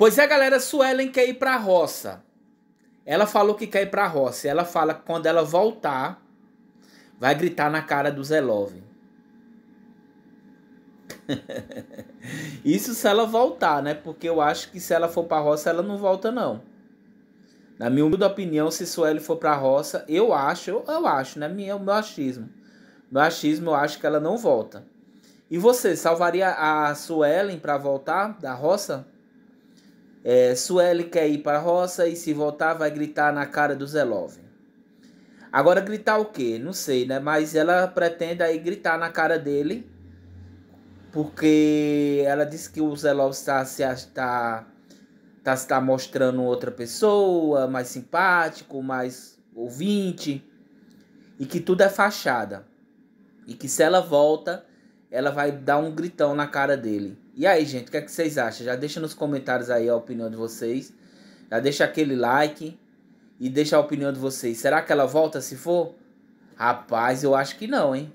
Pois é, galera, Suelen quer ir para a roça. Ela falou que quer ir para a roça. Ela fala que quando ela voltar, vai gritar na cara do Zelov. Isso se ela voltar, né? Porque eu acho que se ela for para a roça, ela não volta, não. Na minha humilde opinião, se Sueli for para a roça, eu acho, eu, eu acho, né? Minha, o meu achismo. Meu achismo, eu acho que ela não volta. E você, salvaria a Suelen para voltar da roça? É, Sueli quer ir para a roça e se voltar vai gritar na cara do Zelov. Agora gritar o quê? Não sei, né? Mas ela pretende aí gritar na cara dele. Porque ela disse que o Zelov está se está, está, está mostrando outra pessoa, mais simpático, mais ouvinte. E que tudo é fachada. E que se ela volta, ela vai dar um gritão na cara dele. E aí, gente, o que, é que vocês acham? Já deixa nos comentários aí a opinião de vocês. Já deixa aquele like e deixa a opinião de vocês. Será que ela volta se for? Rapaz, eu acho que não, hein?